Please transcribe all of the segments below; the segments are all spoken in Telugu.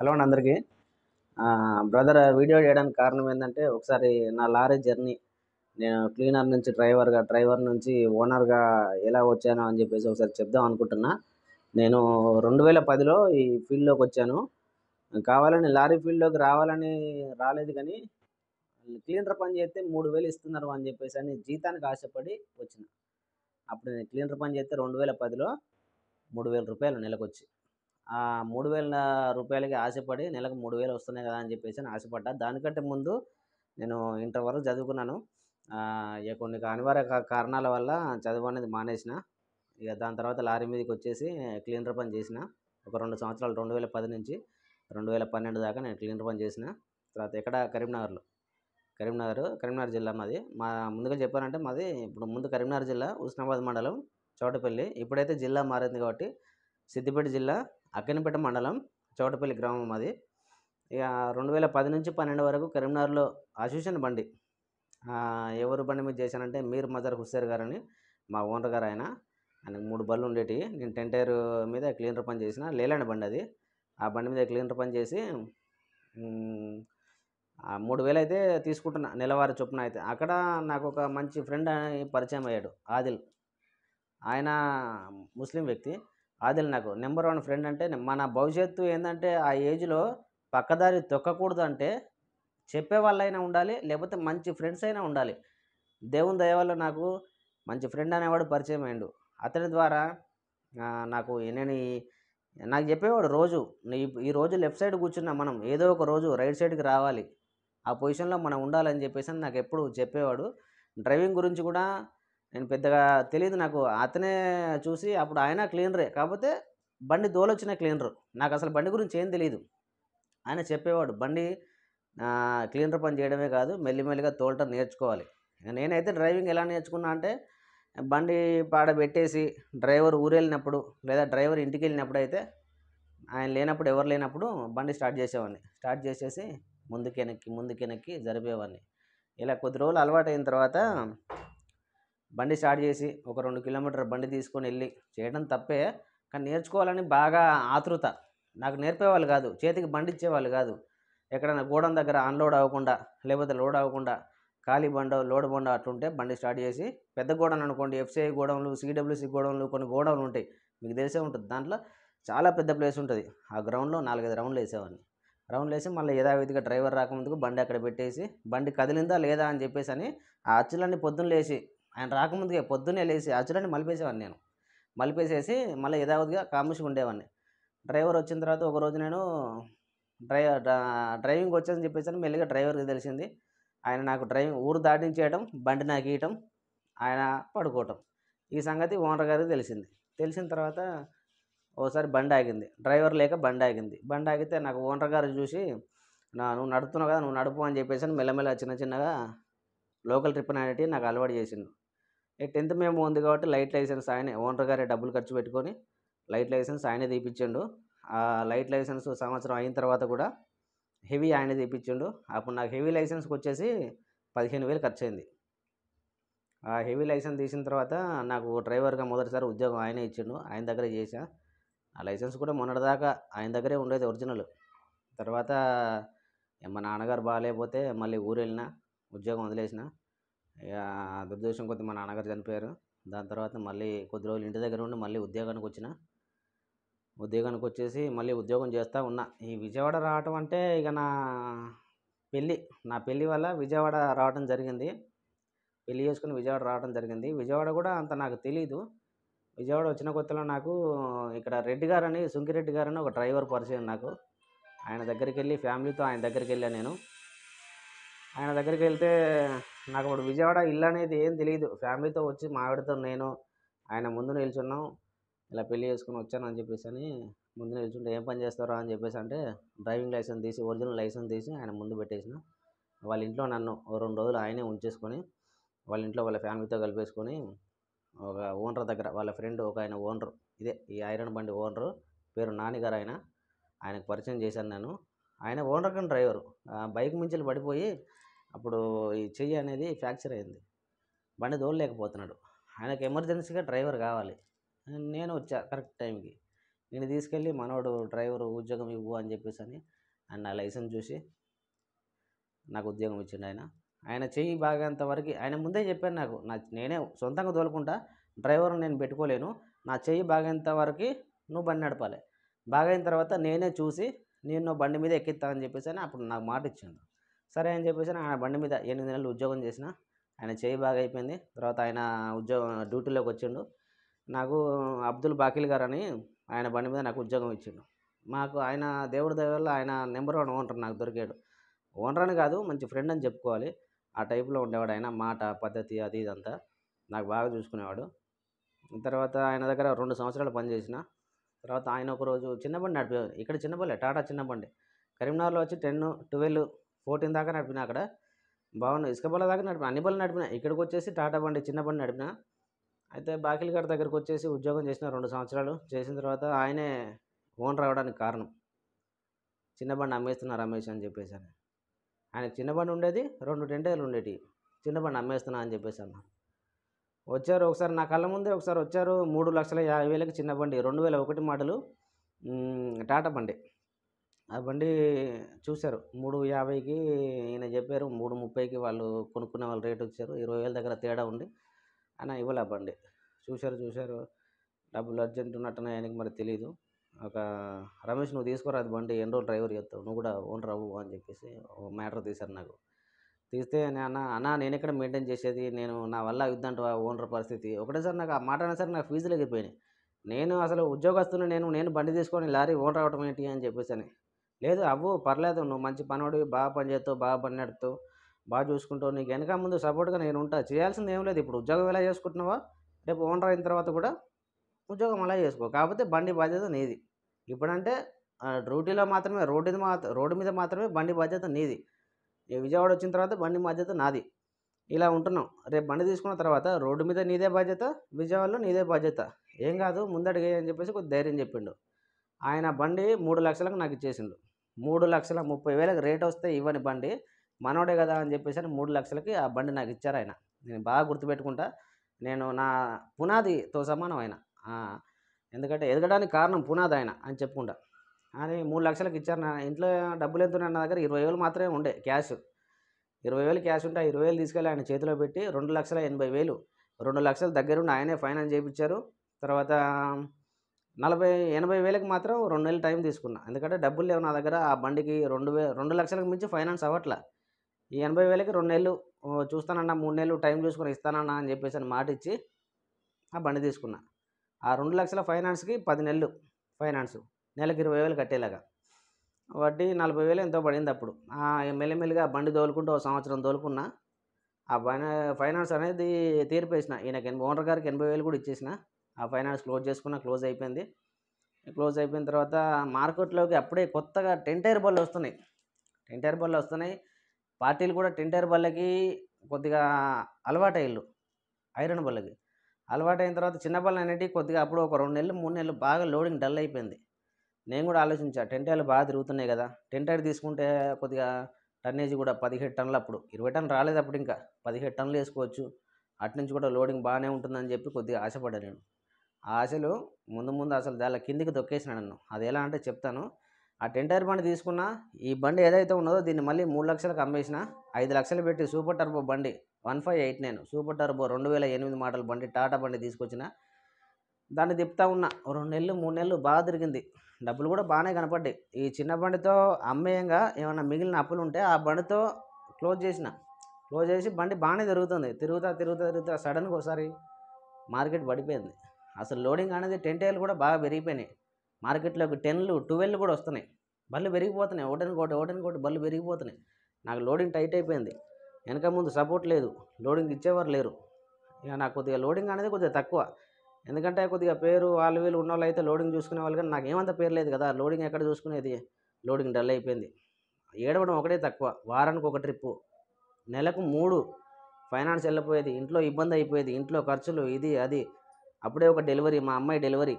హలో అండి అందరికీ బ్రదర్ వీడియో చేయడానికి కారణం ఏంటంటే ఒకసారి నా లారీ జర్నీ నేను క్లీనర్ నుంచి డ్రైవర్గా డ్రైవర్ నుంచి ఓనర్గా ఎలా వచ్చాను అని చెప్పేసి ఒకసారి చెప్దాం అనుకుంటున్నా నేను రెండు వేల పదిలో ఈ ఫీల్డ్లోకి వచ్చాను కావాలని లారీ ఫీల్డ్లోకి రావాలని రాలేదు కానీ క్లీనర్ పని చేస్తే మూడు వేలు ఇస్తున్నారు అని చెప్పేసి అని జీతానికి ఆశపడి వచ్చిన అప్పుడు నేను క్లీనర్ పని చేస్తే రెండు వేల పదిలో మూడు వేల రూపాయలు నెలకొచ్చి మూడు వేల రూపాయలకి ఆశపడి నెలకు మూడు వేలు వస్తున్నాయి కదా అని చెప్పేసి నేను ఆశపడ్డా దానికంటే ముందు నేను ఇంటర్ వరకు చదువుకున్నాను ఇక కొన్ని అనివార్య కారణాల వల్ల చదువు అనేది మానేసిన ఇక దాని తర్వాత లారీ మీదకి వచ్చేసి క్లీనర్ పని చేసిన ఒక రెండు సంవత్సరాలు రెండు వేల పది నుంచి రెండు వేల పన్నెండు దాకా నేను క్లీనర్ పని చేసిన తర్వాత ఇక్కడ కరీంనగర్లో కరీంనగర్ కరీంనగర్ జిల్లా మాది మా ముందుగా చెప్పానంటే మాది ఇప్పుడు ముందు కరీంనగర్ జిల్లా హుస్నాబాద్ మండలం చోటపల్లి ఇప్పుడైతే జిల్లా మారింది కాబట్టి సిద్దిపేట జిల్లా అక్కినపేట మండలం చౌటపల్లి గ్రామం అది ఇక రెండు వేల పది నుంచి పన్నెండు వరకు కరీంనగర్లో ఆశూషన్ బండి ఎవరు బండి మీద చేశానంటే మీరు మజర్ హుస్సేర్ గారని మా ఓనర్ గారు ఆయన ఆయనకు మూడు బళ్ళు ఉండేటివి నేను టెంటైర్ మీద క్లీనర్ పని చేసిన లేలాండ్ బండి అది ఆ బండి మీద క్లీనర్ పని చేసి మూడు వేలు అయితే తీసుకుంటున్నా నెలవారి చొప్పున అయితే అక్కడ నాకు ఒక మంచి ఫ్రెండ్ పరిచయం అయ్యాడు ఆదిల్ ఆయన ముస్లిం వ్యక్తి ఆదిల్ నాకు నెంబర్ వన్ ఫ్రెండ్ అంటే మన భవిష్యత్తు ఏంటంటే ఆ ఏజ్లో పక్కదారి తొక్కకూడదు అంటే చెప్పే వాళ్ళైనా ఉండాలి లేకపోతే మంచి ఫ్రెండ్స్ అయినా ఉండాలి దేవుని దయ వల్ల నాకు మంచి ఫ్రెండ్ అనేవాడు పరిచయం అయ్యాడు అతని ద్వారా నాకు నేను నాకు చెప్పేవాడు రోజు ఈ రోజు లెఫ్ట్ సైడ్ కూర్చున్నా మనం ఏదో ఒక రోజు రైట్ సైడ్కి రావాలి ఆ పొజిషన్లో మనం ఉండాలని చెప్పేసి నాకు ఎప్పుడు చెప్పేవాడు డ్రైవింగ్ గురించి కూడా నేను పెద్దగా తెలియదు నాకు అతనే చూసి అప్పుడు ఆయన క్లీనరే కాకపోతే బండి దోలొచ్చిన క్లీనరు నాకు అసలు బండి గురించి ఏం తెలియదు ఆయన చెప్పేవాడు బండి క్లీనర్ పని చేయడమే కాదు మెల్లిమెల్లిగా తోలటం నేర్చుకోవాలి నేనైతే డ్రైవింగ్ ఎలా నేర్చుకున్నా అంటే బండి పాడ పెట్టేసి డ్రైవర్ ఊరెళ్ళినప్పుడు లేదా డ్రైవర్ ఇంటికి వెళ్ళినప్పుడు అయితే ఆయన లేనప్పుడు ఎవరు లేనప్పుడు బండి స్టార్ట్ చేసేవాడిని స్టార్ట్ చేసేసి ముందుకెనక్కి ముందుకెనక్కి జరిపేవాడిని ఇలా కొద్ది రోజులు అలవాటు అయిన తర్వాత బండి స్టార్ట్ చేసి ఒక రెండు కిలోమీటర్ బండి తీసుకొని వెళ్ళి చేయడం తప్పే కానీ నేర్చుకోవాలని బాగా ఆతృత నాకు నేర్పేవాళ్ళు కాదు చేతికి బండి ఇచ్చేవాళ్ళు కాదు ఎక్కడైనా గోడం దగ్గర అన్లోడ్ అవ్వకుండా లేకపోతే లోడ్ అవ్వకుండా ఖాళీ బండ లోడ్ బండ అట్లుంటే బండి స్టార్ట్ చేసి పెద్ద గోడౌన్ అనుకోండి ఎఫ్సిఐ గోడౌన్లు సిడబ్ల్యూసి గోడౌన్లు కొన్ని గోడౌన్లు ఉంటాయి మీకు తెలిసే ఉంటుంది దాంట్లో చాలా పెద్ద ప్లేస్ ఉంటుంది ఆ గ్రౌండ్లో నాలుగైదు రౌండ్లు వేసేవాడిని రౌండ్లు వేసి మళ్ళీ యథావిధిగా డ్రైవర్ రాకముందుకు బండి అక్కడ పెట్టేసి బండి కదిలిందా లేదా అని చెప్పేసి అని ఆ అచ్చులన్నీ పొద్దున్న లేచి ఆయన రాకముందుగా పొద్దున్నే లేచి అచ్చులని మలిపేసేవాడిని నేను మలిపేసేసి మళ్ళీ యథావతిగా కాముషిగా ఉండేవాడిని డ్రైవర్ వచ్చిన తర్వాత ఒకరోజు నేను డ్రైవర్ డ్రైవింగ్ వచ్చేసి చెప్పేసి మెల్లిగా డ్రైవర్కి తెలిసింది ఆయన నాకు డ్రైవింగ్ ఊరు దాటించేయడం బండి నాకు ఇవ్వటం ఆయన పడుకోవటం ఈ సంగతి ఓనర్ గారికి తెలిసింది తెలిసిన తర్వాత ఓసారి బండి ఆగింది డ్రైవర్ లేక బండి ఆగింది బండి ఆగితే నాకు ఓనర్ గారు చూసి నా నువ్వు నడుపుతున్నావు కదా నువ్వు నడుపు అని చెప్పేసి మెల్లమెల్ల చిన్న చిన్నగా లోకల్ ట్రిప్ అనేది నాకు అలవాటు చేసిండు టెన్త్ మేము ఉంది కాబట్టి లైట్ లైసెన్స్ ఆయనే ఓనర్ గారే డబ్బులు ఖర్చు పెట్టుకొని లైట్ లైసెన్స్ ఆయనే తీపిచ్చిండు ఆ లైట్ లైసెన్స్ సంవత్సరం అయిన తర్వాత కూడా హెవీ ఆయనే తీపిచ్చిండు అప్పుడు నాకు హెవీ లైసెన్స్కి వచ్చేసి పదిహేను వేలు ఖర్చు అయింది ఆ హెవీ లైసెన్స్ తీసిన తర్వాత నాకు డ్రైవర్గా మొదటిసారి ఉద్యోగం ఆయనే ఇచ్చిండు ఆయన దగ్గరే చేశా ఆ లైసెన్స్ కూడా మొన్నటిదాకా ఆయన దగ్గరే ఉండేది ఒరిజినల్ తర్వాత మా నాన్నగారు బాగాలేకపోతే మళ్ళీ ఊరు వెళ్ళిన ఉద్యోగం వదిలేసిన ఇక దురదృష్టం కొద్ది మా నాన్నగారు చనిపోయారు దాని తర్వాత మళ్ళీ కొద్ది రోజులు ఇంటి దగ్గర ఉండి మళ్ళీ ఉద్యోగానికి వచ్చిన ఉద్యోగానికి వచ్చేసి మళ్ళీ ఉద్యోగం చేస్తూ ఉన్నా ఈ విజయవాడ రావటం అంటే ఇక నా పెళ్ళి నా పెళ్ళి వల్ల విజయవాడ రావడం జరిగింది పెళ్ళి చేసుకుని విజయవాడ రావడం జరిగింది విజయవాడ కూడా అంత నాకు తెలీదు విజయవాడ వచ్చిన కొత్తలో నాకు ఇక్కడ రెడ్డి గారు అని సుంకిరెడ్డి గారు అని ఒక డ్రైవర్ పరిచయం నాకు ఆయన దగ్గరికి వెళ్ళి ఫ్యామిలీతో ఆయన దగ్గరికి వెళ్ళాను నేను ఆయన దగ్గరికి వెళ్తే నాకు ఇప్పుడు విజయవాడ ఇల్లు అనేది ఏం తెలియదు ఫ్యామిలీతో వచ్చి మా ఆవిడతో నేను ఆయన ముందు నిల్చున్నాం ఇలా పెళ్లి చేసుకుని వచ్చాను అని చెప్పేసి అని ముందు నిల్చుంటే ఏం పని చేస్తారా అని చెప్పేసి అంటే డ్రైవింగ్ లైసెన్స్ తీసి ఒరిజినల్ లైసెన్స్ తీసి ఆయన ముందు పెట్టేసిన వాళ్ళ ఇంట్లో నన్ను రెండు రోజులు ఆయనే ఉంచేసుకొని వాళ్ళ ఇంట్లో వాళ్ళ ఫ్యామిలీతో కలిపేసుకొని ఒక ఓనర్ దగ్గర వాళ్ళ ఫ్రెండ్ ఒక ఆయన ఓనరు ఇదే ఈ ఐరన్ బండి ఓనరు పేరు గారు ఆయన ఆయనకు పరిచయం చేశాను నేను ఆయన ఓనర్ కానీ డ్రైవరు బైక్ మించి పడిపోయి అప్పుడు ఈ చెయ్యి అనేది ఫ్రాక్చర్ అయింది బండి దోలేకపోతున్నాడు ఆయనకు ఎమర్జెన్సీగా డ్రైవర్ కావాలి నేను వచ్చా కరెక్ట్ టైంకి నేను తీసుకెళ్ళి మనోడు డ్రైవర్ ఉద్యోగం ఇవ్వు అని చెప్పేసి అని ఆయన నా లైసెన్స్ చూసి నాకు ఉద్యోగం ఇచ్చిండు ఆయన ఆయన చెయ్యి బాగేంత వరకు ఆయన ముందే చెప్పాను నాకు నా నేనే సొంతంగా తోలుకుంటా డ్రైవర్ నేను పెట్టుకోలేను నా చెయ్యి బాగేంత వరకు నువ్వు బండి నడపాలి బాగైన తర్వాత నేనే చూసి నేను బండి మీద ఎక్కిస్తానని చెప్పేసి అని అప్పుడు నాకు మాట ఇచ్చిండు సరే అని చెప్పేసి ఆయన బండి మీద ఎనిమిది నెలలు ఉద్యోగం చేసిన ఆయన చేయి బాగా అయిపోయింది తర్వాత ఆయన ఉద్యోగం డ్యూటీలోకి వచ్చిండు నాకు అబ్దుల్ బాకిల్ గారు అని ఆయన బండి మీద నాకు ఉద్యోగం ఇచ్చిండు మాకు ఆయన దేవుడి వల్ల ఆయన నెంబర్ వన్ ఓనర్ నాకు దొరికాడు ఓనర్ అని కాదు మంచి ఫ్రెండ్ అని చెప్పుకోవాలి ఆ టైప్లో ఉండేవాడు ఆయన మాట పద్ధతి అది ఇదంతా నాకు బాగా చూసుకునేవాడు తర్వాత ఆయన దగ్గర రెండు సంవత్సరాలు పనిచేసిన తర్వాత ఆయన ఒకరోజు చిన్నబండి నడిపే ఇక్కడ చిన్న టాటా చిన్నబండి కరీంనగర్లో వచ్చి టెన్ ట్వెల్వ్ ఫోర్టీన్ దాకా నడిపిన అక్కడ బాగున్నాయి ఇసుక బల్ల దాకా నడిపిన అన్ని బళ్ళు నడిపినా ఇక్కడికి వచ్చేసి టాటా బండి చిన్న బండి నడిపిన అయితే బాకిలిగడ దగ్గరకు వచ్చేసి ఉద్యోగం చేసిన రెండు సంవత్సరాలు చేసిన తర్వాత ఆయనే ఓన్ రావడానికి కారణం చిన్న బండి అమ్మేస్తున్నా రమేష్ అని చెప్పేసాను ఆయనకు చిన్న బండి ఉండేది రెండు రెండేళ్ళు ఉండేటి చిన్న బండి అమ్మేస్తున్నా అని చెప్పేసి అన్న వచ్చారు ఒకసారి నా కళ్ళ ముందే ఒకసారి వచ్చారు మూడు లక్షల యాభై వేలకు చిన్న బండి రెండు వేల ఒకటి మాటలు టాటా బండి ఆ బండి చూశారు మూడు యాభైకి ఈయన చెప్పారు మూడు ముప్పైకి వాళ్ళు కొనుక్కునే వాళ్ళు రేట్ వచ్చారు ఇరవై వేల దగ్గర తేడా ఉంది ఆయన ఇవ్వాలి ఆ బండి చూశారు చూశారు డబ్బులు అర్జెంట్ ఉన్నట్టున ఆయనకి మరి తెలియదు ఒక రమేష్ నువ్వు తీసుకురా అది బండి ఎన్ని రోజులు డ్రైవర్ చెప్తావు నువ్వు కూడా ఓనర్ అవ్వు అని చెప్పేసి మ్యాటర్ తీశారు నాకు తీస్తే అన్న అన్న నేను ఎక్కడ మెయింటైన్ చేసేది నేను నా వల్ల అవుద్దంట ఓనర్ పరిస్థితి ఒకటేసారి నాకు ఆ మాట అయినా సరే నాకు ఫీజులు ఎగిపోయినాయి నేను అసలు ఉద్యోగస్తున్న నేను నేను బండి తీసుకొని లారీ ఓనర్ అవడం ఏంటి అని చెప్పేసి అని లేదు అవ్వు పర్లేదు నువ్వు మంచి పనివాడివి బాగా పని చేస్తావు బాగా పని నడుతూ బాగా చూసుకుంటావు నీకు వెనక ముందు సపోర్ట్గా నేను ఉంటా చేయాల్సింది ఏం లేదు ఇప్పుడు ఉద్యోగం ఎలా చేసుకుంటున్నావా రేపు ఓనర్ అయిన తర్వాత కూడా ఉద్యోగం అలా చేసుకో కాకపోతే బండి బాధ్యత నీది ఇప్పుడంటే డ్యూటీలో మాత్రమే రోడ్డు మాత్రం రోడ్డు మీద మాత్రమే బండి బాధ్యత నీది విజయవాడ వచ్చిన తర్వాత బండి బాధ్యత నాది ఇలా ఉంటున్నాం రేపు బండి తీసుకున్న తర్వాత రోడ్డు మీద నీదే బాధ్యత విజయవాడలో నీదే బాధ్యత ఏం కాదు ముందడిగే అని చెప్పేసి కొద్ది ధైర్యం చెప్పిండు ఆయన బండి మూడు లక్షలకు నాకు ఇచ్చేసిండు మూడు లక్షల ముప్పై వేలకు రేట్ వస్తే ఇవ్వని బండి మనోడే కదా అని చెప్పేసి అని మూడు లక్షలకి ఆ బండి నాకు ఇచ్చారు ఆయన నేను బాగా గుర్తుపెట్టుకుంటా నేను నా పునాదితో సమానం ఆయన ఎందుకంటే ఎదగడానికి కారణం పునాది ఆయన అని చెప్పుకుంటా అని మూడు లక్షలకు ఇచ్చారు నా ఇంట్లో డబ్బులు ఎంత నా దగ్గర ఇరవై వేలు మాత్రమే ఉండే క్యాష్ ఇరవై వేలు క్యాష్ ఉంటే ఇరవై వేలు తీసుకెళ్ళి ఆయన చేతిలో పెట్టి రెండు లక్షల ఎనభై వేలు రెండు లక్షల దగ్గరుండి ఆయనే ఫైనాన్స్ చేయించారు తర్వాత నలభై ఎనభై వేలకు మాత్రం రెండు నెలలు టైం తీసుకున్నా ఎందుకంటే డబ్బులు లేవు నా దగ్గర ఆ బండికి రెండు వే రెండు లక్షలకు మించి ఫైనాన్స్ అవ్వట్లా ఈ ఎనభై వేలకి రెండు నెలలు చూస్తానన్నా మూడు నెలలు టైం చూసుకొని ఇస్తానన్నా అని చెప్పేసి అని మాట ఇచ్చి ఆ బండి తీసుకున్నా ఆ రెండు లక్షల ఫైనాన్స్కి పది నెలలు ఫైనాన్స్ నెలకు ఇరవై వేలు కట్టేలాగా వడ్డీ నలభై వేలు ఎంతో పడింది అప్పుడు మెల్లిమెల్లిగా బండి తోలుకుంటూ ఒక సంవత్సరం తోలుకున్నా ఆ ఫైనాన్స్ అనేది తీర్పేసిన ఈయనకి ఓనర్ గారికి ఎనభై వేలు కూడా ఇచ్చేసిన ఆ ఫైనాన్స్ క్లోజ్ చేసుకున్న క్లోజ్ అయిపోయింది క్లోజ్ అయిపోయిన తర్వాత మార్కెట్లోకి అప్పుడే కొత్తగా టెంటైర్ బళ్ళు వస్తున్నాయి టెంటైర్ బళ్ళు వస్తున్నాయి పార్టీలు కూడా టెంటైర్ బళ్ళకి కొద్దిగా అలవాటు అయ్యిళ్ళు ఐరన్ బళ్ళకి అయిన తర్వాత చిన్న బళ్ళు అనేటివి కొద్దిగా అప్పుడు ఒక రెండు నెలలు మూడు నెలలు బాగా లోడింగ్ డల్ అయిపోయింది నేను కూడా ఆలోచించా టెంటైర్లు బాగా తిరుగుతున్నాయి కదా టెంటైర్ తీసుకుంటే కొద్దిగా టన్నేజ్ కూడా పదిహేడు టన్నులు అప్పుడు ఇరవై టన్నులు రాలేదు అప్పుడు ఇంకా పదిహేడు టన్నులు వేసుకోవచ్చు అటు నుంచి కూడా లోడింగ్ బాగానే ఉంటుందని చెప్పి కొద్దిగా ఆశపడ్డా నేను ఆ ఆశలు ముందు ముందు అసలు దాని కిందికి దొక్కేసినాడు నన్ను అది ఎలా అంటే చెప్తాను ఆ టెంటైర్ బండి తీసుకున్న ఈ బండి ఏదైతే ఉన్నదో దీన్ని మళ్ళీ మూడు లక్షలకు అమ్మేసిన ఐదు లక్షలు పెట్టి సూపర్ టర్బో బండి one five eight nine super turbo రెండు వేల ఎనిమిది మోడల్ బండి టాటా బండి తీసుకొచ్చిన దాన్ని తిప్పుతా ఉన్నా రెండు నెలలు మూడు నెలలు బాగా తిరిగింది డబ్బులు కూడా బాగానే కనపడ్డాయి ఈ చిన్న బండితో అమ్మేయంగా ఏమైనా మిగిలిన అప్పులు ఉంటే ఆ బండితో క్లోజ్ చేసిన క్లోజ్ చేసి బండి బాగానే తిరుగుతుంది తిరుగుతా తిరుగుతా తిరుగుతా సడన్గా ఒకసారి మార్కెట్ పడిపోయింది అసలు లోడింగ్ అనేది టెన్ టైర్లు కూడా బాగా పెరిగిపోయినాయి మార్కెట్లోకి టెన్లు ట్వెల్వ్ కూడా వస్తున్నాయి బళ్ళు పెరిగిపోతున్నాయి ఒకటి ఒకటి ఒకటి బళ్ళు పెరిగిపోతున్నాయి నాకు లోడింగ్ టైట్ అయిపోయింది వెనక ముందు సపోర్ట్ లేదు లోడింగ్ ఇచ్చేవారు లేరు ఇక నాకు కొద్దిగా లోడింగ్ అనేది కొద్దిగా తక్కువ ఎందుకంటే కొద్దిగా పేరు వాళ్ళు వీళ్ళు ఉన్న వాళ్ళు అయితే లోడింగ్ చూసుకునే వాళ్ళు కానీ నాకు ఏమంత పేరు లేదు కదా లోడింగ్ ఎక్కడ చూసుకునేది లోడింగ్ డల్ అయిపోయింది ఏడవడం ఒకటే తక్కువ వారానికి ఒక ట్రిప్పు నెలకు మూడు ఫైనాన్స్ వెళ్ళిపోయేది ఇంట్లో ఇబ్బంది అయిపోయేది ఇంట్లో ఖర్చులు ఇది అది అప్పుడే ఒక డెలివరీ మా అమ్మాయి డెలివరీ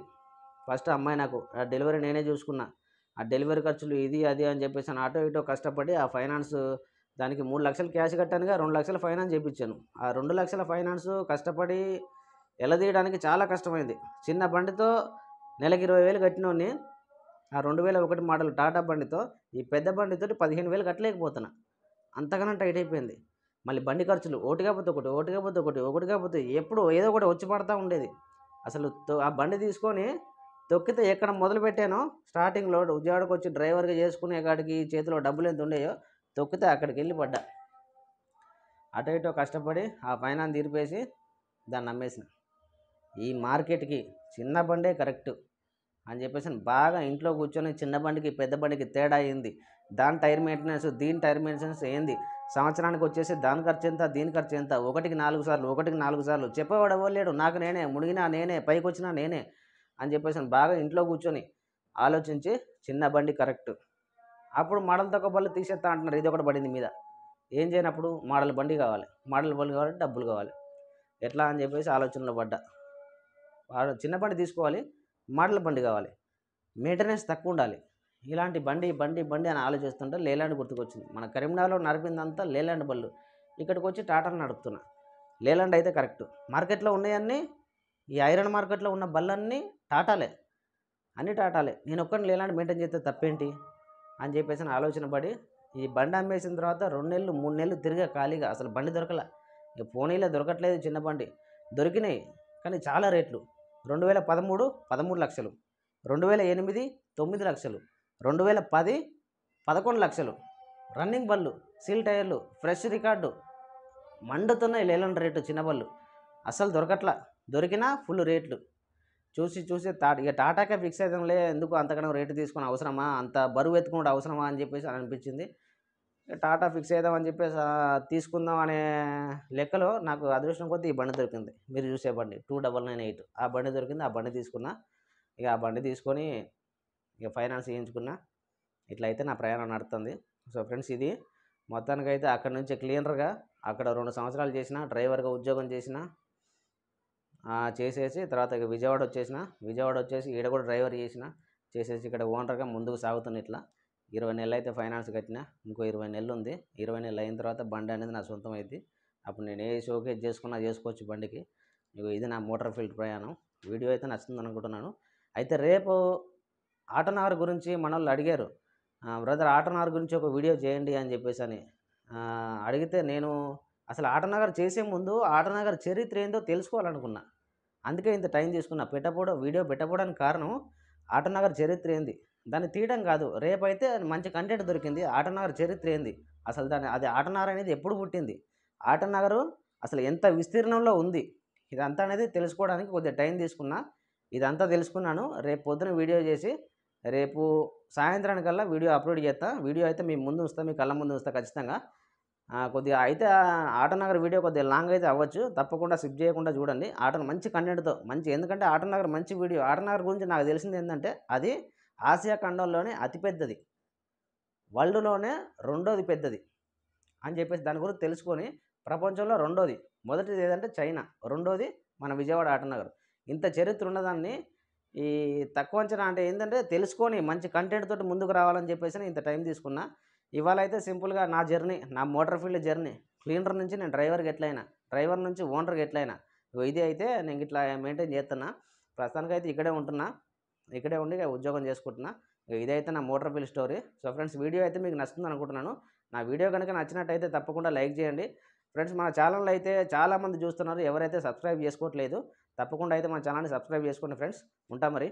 ఫస్ట్ అమ్మాయి నాకు ఆ డెలివరీ నేనే చూసుకున్నా ఆ డెలివరీ ఖర్చులు ఇది అది అని చెప్పేసి ఆటో ఇటో కష్టపడి ఆ ఫైనాన్స్ దానికి మూడు లక్షలు క్యాష్ కట్టానుగా రెండు లక్షల ఫైనాన్స్ చేయించాను ఆ రెండు లక్షల ఫైనాన్స్ కష్టపడి ఎలదీయడానికి చాలా కష్టమైంది చిన్న బండితో నెలకి ఇరవై వేలు కట్టినోని ఆ రెండు వేల ఒకటి మోడల్ టాటా బండితో ఈ పెద్ద బండితో పదిహేను వేలు కట్టలేకపోతున్నా అంతకన్నా టైట్ అయిపోయింది మళ్ళీ బండి ఖర్చులు ఓటు కాకపోతే ఒకటి ఓటు కాకపోతే ఒకటి ఒకటి కాకపోతే ఎప్పుడు ఏదో ఒకటి వచ్చి పడతా ఉండేది అసలు ఆ బండి తీసుకొని తొక్కితే ఎక్కడ మొదలు పెట్టానో స్టార్టింగ్లో ఉద్యోగాడికి వచ్చి డ్రైవర్గా చేసుకునే కాడికి చేతిలో డబ్బులు ఎంత ఉండేయో తొక్కితే అక్కడికి వెళ్ళి పడ్డా అటు ఇటో కష్టపడి ఆ పైన తీరిపేసి దాన్ని అమ్మేసిన ఈ మార్కెట్కి చిన్న బండే కరెక్టు అని చెప్పేసి బాగా ఇంట్లో కూర్చొని చిన్న బండికి పెద్ద బండికి తేడా అయింది దాని టైర్ మెయింటెనెన్స్ దీని టైర్ మెయింటెనెన్స్ ఏంది సంవత్సరానికి వచ్చేసి దాని ఖర్చు ఎంత దీని ఖర్చు ఎంత ఒకటికి నాలుగు సార్లు ఒకటికి నాలుగు సార్లు చెప్పేవాడు లేడు నాకు నేనే మునిగినా నేనే పైకి వచ్చినా నేనే అని చెప్పేసి బాగా ఇంట్లో కూర్చొని ఆలోచించి చిన్న బండి కరెక్ట్ అప్పుడు మడల తక్కువ బళ్ళు తీసేస్తా అంటున్నారు ఇది ఒకటి పడింది మీద ఏం చేయనప్పుడు మోడల్ బండి కావాలి మోడల్ బండి కావాలంటే డబ్బులు కావాలి ఎట్లా అని చెప్పేసి ఆలోచనలో పడ్డా చిన్న బండి తీసుకోవాలి మోడల్ బండి కావాలి మెయింటెనెన్స్ తక్కువ ఉండాలి ఇలాంటి బండి బండి బండి అని ఆలోచిస్తుంటే లేలాండ్ గుర్తుకొచ్చింది మన కరీంనగర్లో నడిపిందంతా లేలాండ్ బళ్ళు ఇక్కడికి వచ్చి టాటాను నడుపుతున్నా లేలాండ్ అయితే కరెక్ట్ మార్కెట్లో ఉన్నాయన్నీ ఈ ఐరన్ మార్కెట్లో ఉన్న బళ్ళన్నీ టాటాలే అన్ని టాటాలే నేను ఒక్కడిని లేలాండ్ మెయింటైన్ చేస్తే తప్పేంటి అని చెప్పేసి ఆలోచన పడి ఈ బండి అమ్మేసిన తర్వాత రెండు నెలలు మూడు నెలలు తిరిగా ఖాళీగా అసలు బండి దొరకలే పోనీలే దొరకట్లేదు చిన్న బండి దొరికినాయి కానీ చాలా రేట్లు రెండు వేల పదమూడు పదమూడు లక్షలు రెండు వేల ఎనిమిది తొమ్మిది లక్షలు రెండు వేల పది పదకొండు లక్షలు రన్నింగ్ బళ్ళు సీల్ టైర్లు ఫ్రెష్ రికార్డు మండుతున్నాయి లేలం రేటు చిన్న బళ్ళు అసలు దొరకట్ల దొరికినా ఫుల్ రేట్లు చూసి చూసి టాటా ఇక టాటాకే ఫిక్స్ అయితే ఎందుకు అంతకన్నా రేటు తీసుకుని అవసరమా అంత బరువు ఎత్తుకుంటే అవసరమా అని చెప్పేసి అనిపించింది టాటా ఫిక్స్ చేద్దామని చెప్పేసి తీసుకుందాం అనే లెక్కలో నాకు అదృష్టం కొద్దీ ఈ బండి దొరికింది మీరు చూసే బండి టూ డబల్ నైన్ ఎయిట్ ఆ బండి దొరికింది ఆ బండి తీసుకున్న ఇక ఆ బండి తీసుకొని ఇక ఫైనాన్స్ చేయించుకున్నా ఇట్లా అయితే నా ప్రయాణం నడుతుంది సో ఫ్రెండ్స్ ఇది మొత్తానికైతే అక్కడ నుంచి క్లీనర్గా అక్కడ రెండు సంవత్సరాలు చేసిన డ్రైవర్గా ఉద్యోగం చేసిన చేసేసి తర్వాత ఇక విజయవాడ వచ్చేసిన విజయవాడ వచ్చేసి ఈడ కూడా డ్రైవర్ చేసిన చేసేసి ఇక్కడ ఓనర్గా ముందుకు సాగుతున్న ఇట్లా ఇరవై నెలలు అయితే ఫైనాన్స్ కట్టినా ఇంకో ఇరవై నెలలు ఉంది ఇరవై నెలలు అయిన తర్వాత బండి అనేది నా సొంతం అయింది అప్పుడు నేను ఏ షోకే చేసుకున్నా చేసుకోవచ్చు బండికి ఇది నా మోటార్ ఫీల్డ్ ప్రయాణం వీడియో అయితే నచ్చుతుంది అనుకుంటున్నాను అయితే రేపు ఆటోనార్ గురించి మన వాళ్ళు అడిగారు బ్రదర్ ఆటోనార్ గురించి ఒక వీడియో చేయండి అని చెప్పేసి అని అడిగితే నేను అసలు ఆటనగర్ చేసే ముందు ఆటనగర్ చరిత్ర ఏందో తెలుసుకోవాలనుకున్నా అందుకే ఇంత టైం తీసుకున్నా పెట్టపోవడం వీడియో పెట్టపోవడానికి కారణం ఆటనగర్ చరిత్ర ఏంది దాన్ని తీయడం కాదు రేపైతే మంచి కంటెంట్ దొరికింది ఆటనగర్ చరిత్ర ఏంది అసలు దాని అది ఆటనగర్ అనేది ఎప్పుడు పుట్టింది ఆటనగరు అసలు ఎంత విస్తీర్ణంలో ఉంది ఇదంతా అనేది తెలుసుకోవడానికి కొద్దిగా టైం తీసుకున్నా ఇదంతా తెలుసుకున్నాను రేపు పొద్దున వీడియో చేసి రేపు సాయంత్రానికల్లా వీడియో అప్లోడ్ చేస్తా వీడియో అయితే మీ ముందు వస్తా మీ కళ్ళ ముందు వస్తా ఖచ్చితంగా కొద్దిగా అయితే ఆటనగర్ వీడియో కొద్దిగా లాంగ్ అయితే అవ్వచ్చు తప్పకుండా స్కిప్ చేయకుండా చూడండి ఆటను మంచి కంటెంట్తో మంచి ఎందుకంటే ఆటనగర్ మంచి వీడియో ఆటనగర్ గురించి నాకు తెలిసింది ఏంటంటే అది ఆసియా ఖండంలోనే అతిపెద్దది వరల్డ్లోనే రెండోది పెద్దది అని చెప్పేసి దాని గురించి తెలుసుకొని ప్రపంచంలో రెండోది మొదటిది ఏదంటే చైనా రెండోది మన విజయవాడ ఆటనగర్ ఇంత చరిత్ర ఉన్నదాన్ని ఈ తక్కువ అంచనా అంటే ఏంటంటే తెలుసుకొని మంచి కంటెంట్ తోటి ముందుకు రావాలని చెప్పేసి ఇంత టైం తీసుకున్నా ఇవాళ అయితే సింపుల్గా నా జర్నీ నా మోటార్ ఫీల్డ్ జర్నీ క్లీనర్ నుంచి నేను డ్రైవర్కి ఎట్లయినా డ్రైవర్ నుంచి ఓనర్కి ఎట్లయినా ఇది అయితే నేను ఇట్లా మెయింటైన్ చేస్తున్నా ప్రస్తుతానికి అయితే ఇక్కడే ఉంటున్నా ఇక్కడే ఉండి ఉద్యోగం చేసుకుంటున్నా ఇదైతే నా motor bill story so friends video అయితే మీకు నచ్చుతుంది అనుకుంటున్నాను నా వీడియో కనుక నచ్చినట్టయితే తప్పకుండా లైక్ చేయండి ఫ్రెండ్స్ మన ఛానల్ అయితే చాలామంది చూస్తున్నారు ఎవరైతే సబ్స్క్రైబ్ చేసుకోవట్లేదు తప్పకుండా అయితే మన ఛానల్ని సబ్స్క్రైబ్ చేసుకోండి ఫ్రెండ్స్ ఉంటా మరి